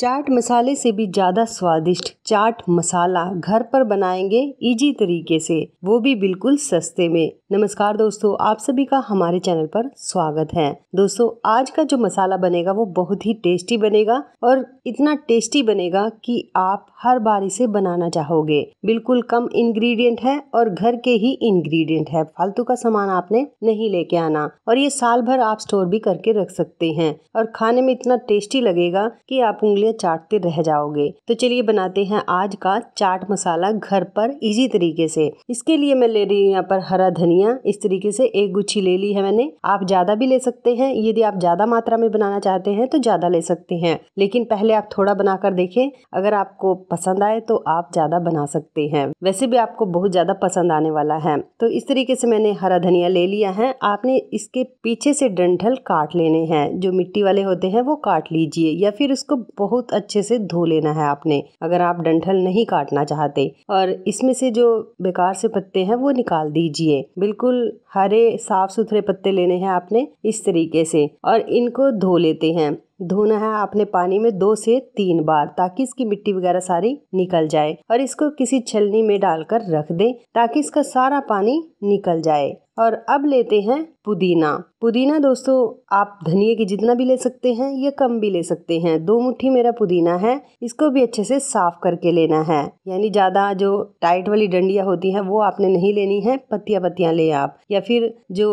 चाट मसाले से भी ज़्यादा स्वादिष्ट चाट मसाला घर पर बनाएंगे इजी तरीके से वो भी बिल्कुल सस्ते में नमस्कार दोस्तों आप सभी का हमारे चैनल पर स्वागत है दोस्तों आज का जो मसाला बनेगा वो बहुत ही टेस्टी बनेगा और इतना टेस्टी बनेगा कि आप हर बार इसे बनाना चाहोगे बिल्कुल कम इंग्रेडिएंट है और घर के ही इंग्रेडिएंट है फालतू का सामान आपने नहीं लेके आना और ये साल भर आप स्टोर भी करके रख सकते हैं और खाने में इतना टेस्टी लगेगा की आप उंगलियां या चाटते रह जाओगे तो चलिए बनाते हैं आज का चाट मसाला घर पर इजी तरीके से इसके लिए मैं ले रही हूँ यहाँ पर हरा धनिया इस तरीके से एक गुच्छी ले ली है मैंने आप ज़्यादा भी ले सकते हैं यदि आप ज़्यादा मात्रा में बनाना चाहते हैं तो ज़्यादा ले सकते हैं लेकिन पहले आप थोड़ा बनाकर देखें अगर आपको पसंद आए तो आप ज़्यादा बना सकते हैं वैसे भी आपको बहुत ज़्यादा पसंद आने वाला है तो इस तरीके से मैंने हरा धनिया ले लिया है आपने इसके पीछे से डंठल काट लेने हैं जो मिट्टी वाले होते हैं वो काट लीजिए या फिर उसको बहुत बहुत अच्छे से धो लेना है आपने अगर आप डंठल नहीं काटना चाहते और इसमें से जो बेकार से पत्ते हैं वो निकाल दीजिए बिल्कुल हरे साफ सुथरे पत्ते लेने हैं आपने इस तरीके से और इनको धो लेते हैं धोना है आपने पानी में दो से तीन बार ताकि इसकी मिट्टी वगैरह सारी निकल जाए और इसको किसी छलनी में डालकर रख दें ताकि इसका सारा पानी निकल जाए और अब लेते हैं पुदीना पुदीना दोस्तों आप धनिया की जितना भी ले सकते हैं या कम भी ले सकते हैं दो मुट्ठी मेरा पुदीना है इसको भी अच्छे से साफ करके लेना है यानी ज़्यादा जो टाइट वाली डंडिया होती हैं वो आपने नहीं लेनी है पत्तिया पत्तियां ले आप या फिर जो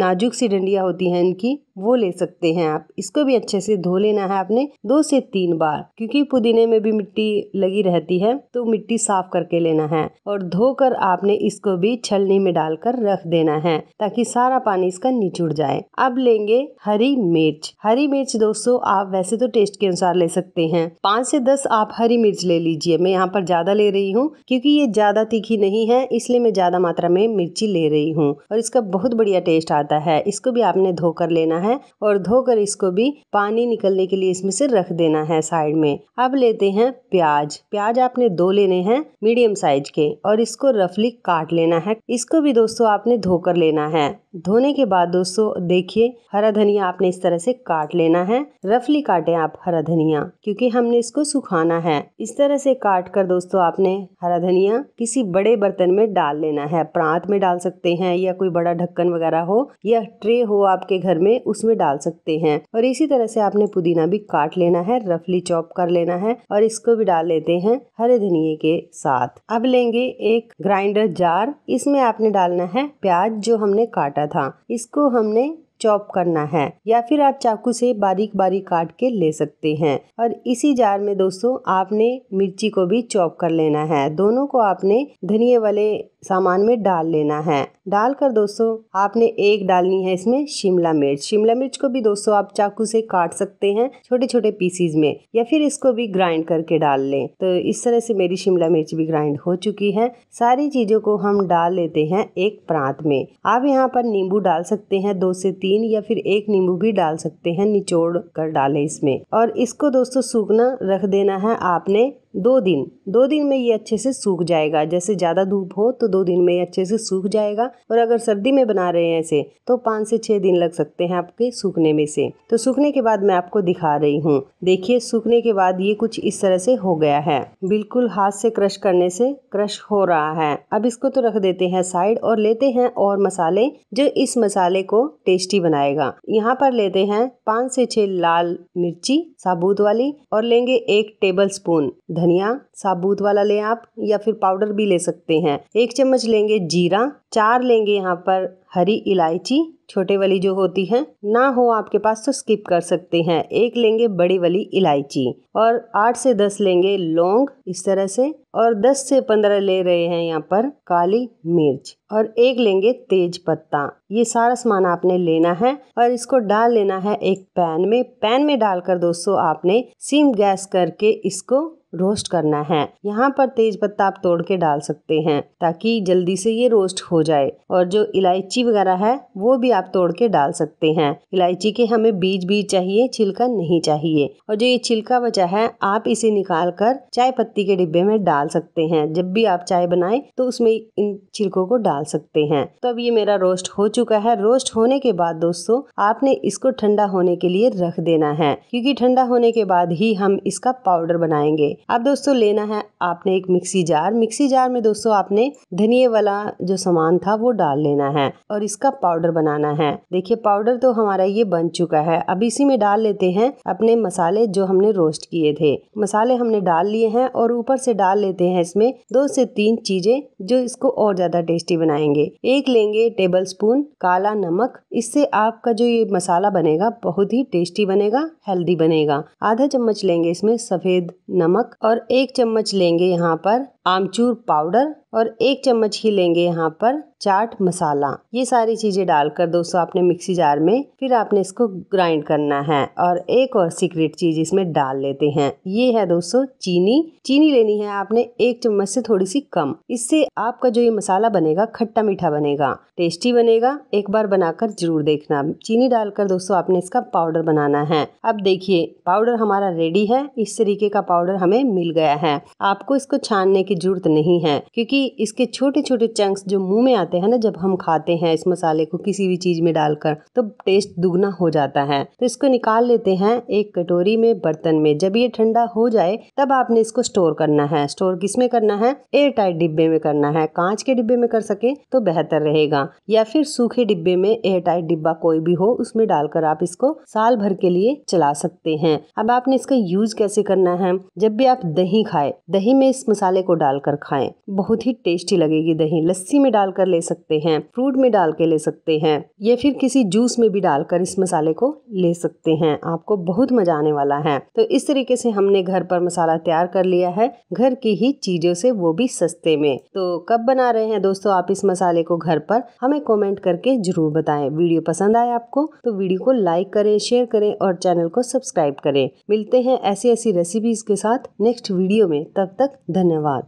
नाजुक सी डंडिया होती हैं इनकी वो ले सकते हैं आप इसको भी अच्छे से धो लेना है आपने दो से तीन बार क्योंकि पुदीने में भी मिट्टी लगी रहती है तो मिट्टी साफ करके लेना है और धोकर आपने इसको भी छलनी में डालकर रख देना है ताकि सारा पानी इसका निचुड़ जाए अब लेंगे हरी मिर्च हरी मिर्च दोस्तों आप वैसे तो टेस्ट के अनुसार ले सकते हैं पाँच से दस आप हरी मिर्च ले लीजिए मैं यहाँ पर ज्यादा ले रही हूँ क्योंकि ये ज्यादा तीखी नहीं है इसलिए मैं ज्यादा मात्रा में मिर्ची ले रही हूँ और इसका बहुत बढ़िया टेस्ट आता है इसको भी आपने धोकर लेना है और धोकर इसको भी पानी निकलने के लिए इसमें से रख देना है साइड में अब लेते हैं प्याज प्याज आपने दो लेने हैं मीडियम साइज के और इसको रफली काट लेना है इसको भी दोस्तों आपने धोकर कर लेना है धोने के बाद दोस्तों देखिए हरा धनिया आपने इस तरह से काट लेना है रफली काटें आप हरा धनिया क्योंकि हमने इसको सुखाना है इस तरह से काट कर दोस्तों आपने हरा धनिया किसी बड़े बर्तन में डाल लेना है प्रांत में डाल सकते हैं या कोई बड़ा ढक्कन वगैरह हो या ट्रे हो आपके घर में उसमें डाल सकते हैं और इसी तरह से आपने पुदीना भी काट लेना है रफली चॉप कर लेना है और इसको भी डाल लेते हैं हरे धनिए के साथ अब लेंगे एक ग्राइंडर जार इसमें आपने डालना है प्याज जो हमने काटा था इसको हमने चॉप करना है या फिर आप चाकू से बारीक बारीक काट के ले सकते हैं और इसी जार में दोस्तों आपने मिर्ची को भी चॉप कर लेना है दोनों को आपने धनिए वाले सामान में डाल लेना है डालकर दोस्तों आपने एक डालनी है इसमें शिमला मिर्च शिमला मिर्च को भी दोस्तों आप चाकू से काट सकते हैं छोटे छोटे पीसीज में या फिर इसको भी ग्राइंड करके डाल लें तो इस तरह से मेरी शिमला मिर्च भी ग्राइंड हो चुकी है सारी चीज़ों को हम डाल लेते हैं एक प्रांत में आप यहाँ पर नींबू डाल सकते हैं दो से तीन तीन या फिर एक नींबू भी डाल सकते हैं निचोड़ कर डालें इसमें और इसको दोस्तों सूखना रख देना है आपने दो दिन दो दिन में ये अच्छे से सूख जाएगा जैसे ज़्यादा धूप हो तो दो दिन में ये अच्छे से सूख जाएगा और अगर सर्दी में बना रहे हैं ऐसे तो पाँच से छः दिन लग सकते हैं आपके सूखने में से तो सूखने के बाद मैं आपको दिखा रही हूँ देखिए सूखने के बाद ये कुछ इस तरह से हो गया है बिल्कुल हाथ से क्रश करने से क्रश हो रहा है अब इसको तो रख देते हैं साइड और लेते हैं और मसाले जो इस मसाले को टेस्टी बनाएगा यहाँ पर लेते हैं पाँच से छः लाल मिर्ची साबुत वाली और लेंगे एक टेबल स्पून धनिया साबुत वाला लें आप या फिर पाउडर भी ले सकते हैं एक चम्मच लेंगे जीरा चार लेंगे यहाँ पर हरी इलायची छोटे वाली जो होती है ना हो आपके पास तो स्किप कर सकते हैं एक लेंगे बड़ी वाली इलायची और आठ से दस लेंगे लौंग इस तरह से और दस से पंद्रह ले रहे हैं यहाँ पर काली मिर्च और एक लेंगे तेज पत्ता ये सारा सामान आपने लेना है और इसको डाल लेना है एक पैन में पैन में डालकर दोस्तों आपने सिम गैस करके इसको रोस्ट करना है यहाँ पर तेज पत्ता आप तोड़ के डाल सकते हैं ताकि जल्दी से ये रोस्ट हो जाए और जो इलायची वगैरह है वो भी आप तोड़ के डाल सकते हैं इलायची के हमें बीज बीज चाहिए छिलका नहीं चाहिए और जो ये छिलका बचा है आप इसे निकाल कर चाय पत्ती के डिब्बे में डाल सकते हैं जब भी आप चाय बनाए तो उसमें इन छिलकों को डाल सकते हैं तो अब ये मेरा रोस्ट हो चुका है रोस्ट होने के बाद दोस्तों आपने इसको ठंडा होने के लिए रख देना है क्योंकि ठंडा होने के बाद ही हम इसका पाउडर बनाएंगे अब दोस्तों लेना है आपने एक मिक्सी जार मिक्सी जार में दोस्तों आपने धनिए वाला जो सामान था वो डाल लेना है और इसका पाउडर बनाना है देखिए पाउडर तो हमारा ये बन चुका है अब इसी में डाल लेते हैं अपने मसाले जो हमने रोस्ट किए थे मसाले हमने डाल लिए हैं और ऊपर से डाल लेते हैं इसमें दो से तीन चीजें जो इसको और ज्यादा टेस्टी बनाएंगे एक लेंगे टेबल स्पून काला नमक इससे आपका जो ये मसाला बनेगा बहुत ही टेस्टी बनेगा हेल्दी बनेगा आधा चम्मच लेंगे इसमें सफेद नमक नमक और एक चम्मच लेंगे यहाँ पर आमचूर पाउडर और एक चम्मच ही लेंगे यहाँ पर चाट मसाला ये सारी चीज़ें डालकर दोस्तों आपने मिक्सी जार में फिर आपने इसको ग्राइंड करना है और एक और सीक्रेट चीज़ इसमें डाल लेते हैं ये है दोस्तों चीनी चीनी लेनी है आपने एक चम्मच से थोड़ी सी कम इससे आपका जो ये मसाला बनेगा खट्टा मीठा बनेगा टेस्टी बनेगा एक बार बनाकर जरूर देखना चीनी डालकर दोस्तों आपने इसका पाउडर बनाना है अब देखिए पाउडर हमारा रेडी है इस तरीके का पाउडर हमें मिल गया है आपको इसको छानने की जरूरत नहीं है क्योंकि इसके छोटे छोटे चंक्स जो मुंह में आते हैं ना जब हम खाते हैं इस मसाले को किसी भी चीज में डालकर तो टेस्ट दुगना हो जाता है तो इसको निकाल लेते हैं एक कटोरी में बर्तन में जब ये ठंडा हो जाए तब आपने इसको स्टोर करना है स्टोर किस में करना है एयर टाइट डिब्बे में करना है कांच के डिब्बे में कर सके तो बेहतर रहेगा या फिर सूखे डिब्बे में एयर टाइट डिब्बा कोई भी हो उसमें डालकर आप इसको साल भर के लिए चला सकते हैं अब आपने इसका यूज कैसे करना है जब भी आप दही खाए दही में इस मसाले को डालकर खाएं बहुत ही टेस्टी लगेगी दही लस्सी में डालकर ले सकते हैं फ्रूट में डाल के ले सकते हैं या फिर किसी जूस में भी डालकर इस मसाले को ले सकते हैं आपको बहुत मजा आने वाला है तो इस तरीके से हमने घर पर मसाला तैयार कर लिया है घर की ही चीजों से वो भी सस्ते में तो कब बना रहे हैं दोस्तों आप इस मसाले को घर पर हमें कॉमेंट करके जरूर बताए वीडियो पसंद आए आपको तो वीडियो को लाइक करें शेयर करें और चैनल को सब्सक्राइब करें मिलते हैं ऐसी ऐसी रेसिपीज के साथ नेक्स्ट वीडियो में तब तक धन्यवाद